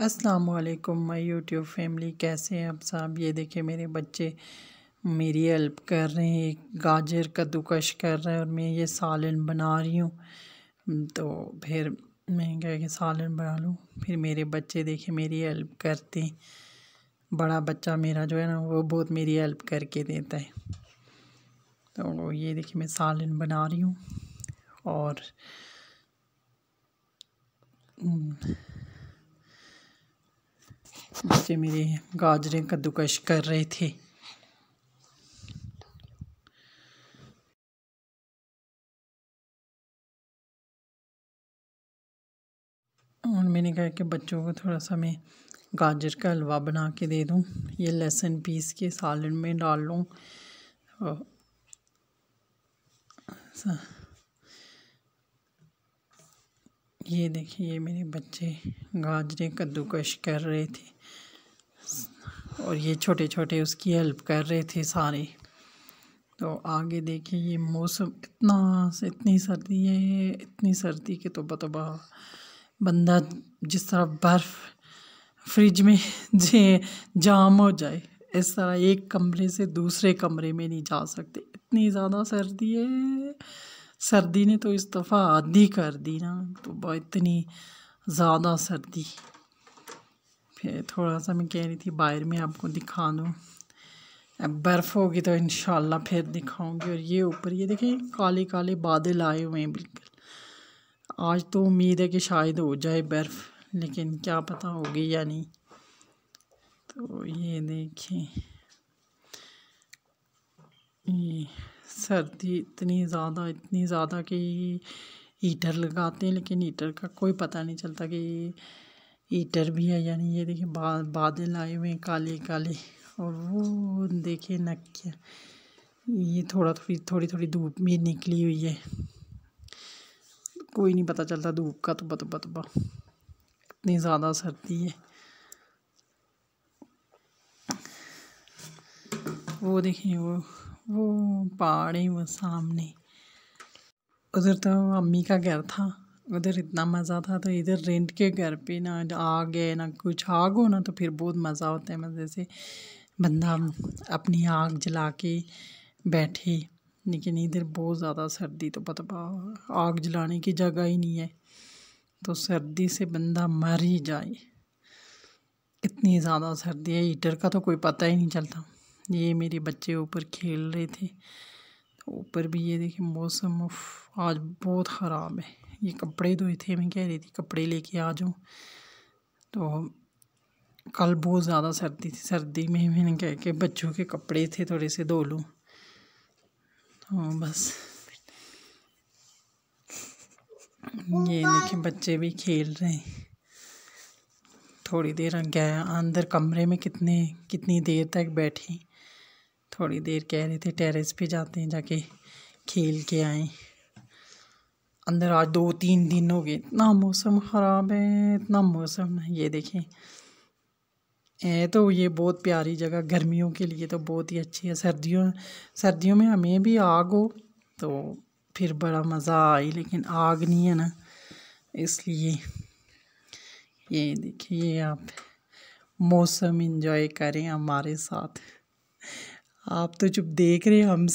असलकुम my YouTube family कैसे हैं आप साहब ये देखिए मेरे बच्चे मेरी हेल्प कर रहे हैं एक गाजर कद्दूकश कर रहे हैं और मैं ये सालन बना रही हूँ तो फिर मैं क्या कि सालन बना लूँ फिर मेरे बच्चे देखे मेरी हेल्प करते हैं बड़ा बच्चा मेरा जो है ना वो बहुत मेरी हेल्प करके देता है तो ये देखिए मैं सालन बना रही हूँ और बच्चे मेरे गाजरें कद्दूकश कर रहे थे और मैंने कहा कि बच्चों को थोड़ा सा मैं गाजर का हलवा बना के दे दूँ ये लहसुन पीस के सालन में डाल लूँ ये देखिए ये मेरे बच्चे गाजरे कद्दूकश कर रहे थे और ये छोटे छोटे उसकी हेल्प कर रहे थे सारे तो आगे देखिए ये मौसम इतना इतनी सर्दी है इतनी सर्दी के तो बतबा बंदा जिस तरह बर्फ़ फ्रिज में जे जाम हो जाए इस तरह एक कमरे से दूसरे कमरे में नहीं जा सकते इतनी ज़्यादा सर्दी है सर्दी ने तो इस दफ़ा आधी कर दी ना तो इतनी ज़्यादा सर्दी फिर थोड़ा सा मैं कह रही थी बाहर में आपको दिखा दूँ अब बर्फ़ होगी तो इन फिर दिखाऊंगी और ये ऊपर ये देखें काले काले बादल आए हुए हैं बिल्कुल आज तो उम्मीद है कि शायद हो जाए बर्फ़ लेकिन क्या पता होगी या नहीं तो ये देखें ये सर्दी इतनी ज़्यादा इतनी ज़्यादा कि हीटर लगाते हैं लेकिन हीटर का कोई पता नहीं चलता कि हीटर भी है यानी ये देखिए बा, बादल आए हुए हैं काले काले और वो देखिए नक्या ये थोड़ा थोड़ी थोड़ी थोड़ी धूप भी निकली हुई है कोई नहीं पता चलता धूप का तो बतबा तबा इतनी ज़्यादा सर्दी है वो देखिए वो वो पहाड़ वो सामने उधर तो अम्मी का घर था उधर इतना मज़ा था तो इधर रेंट के घर पे ना आग है ना कुछ आग हो ना तो फिर बहुत मज़ा होता है मज़े मतलब से बंदा अपनी आग जला के बैठे लेकिन इधर बहुत ज़्यादा सर्दी तो पता आग जलाने की जगह ही नहीं है तो सर्दी से बंदा मर ही जाए इतनी ज़्यादा सर्दी है हीटर का तो कोई पता ही नहीं चलता ये मेरे बच्चे ऊपर खेल रहे थे ऊपर भी ये देखिए मौसम आज बहुत ख़राब है ये कपड़े धोए थे मैं कह रही थी कपड़े लेके आ जाऊँ तो कल बहुत ज़्यादा सर्दी थी सर्दी में मैंने कह के बच्चों के कपड़े थे थोड़े से धो लूँ तो बस ये देखिए बच्चे भी खेल रहे हैं थोड़ी देर गया अंदर कमरे में कितने कितनी देर तक बैठी थोड़ी देर कह रहे थे टेरेस पे जाते हैं जाके खेल के आए अंदर आज दो तीन दिन हो गए इतना मौसम ख़राब है इतना मौसम ये देखें है तो ये बहुत प्यारी जगह गर्मियों के लिए तो बहुत ही अच्छी है सर्दियों सर्दियों में हमें भी आग हो तो फिर बड़ा मज़ा आए लेकिन आग नहीं है ना इसलिए ये देखिए आप मौसम इंजॉय करें हमारे साथ आप तो चुप देख रहे हम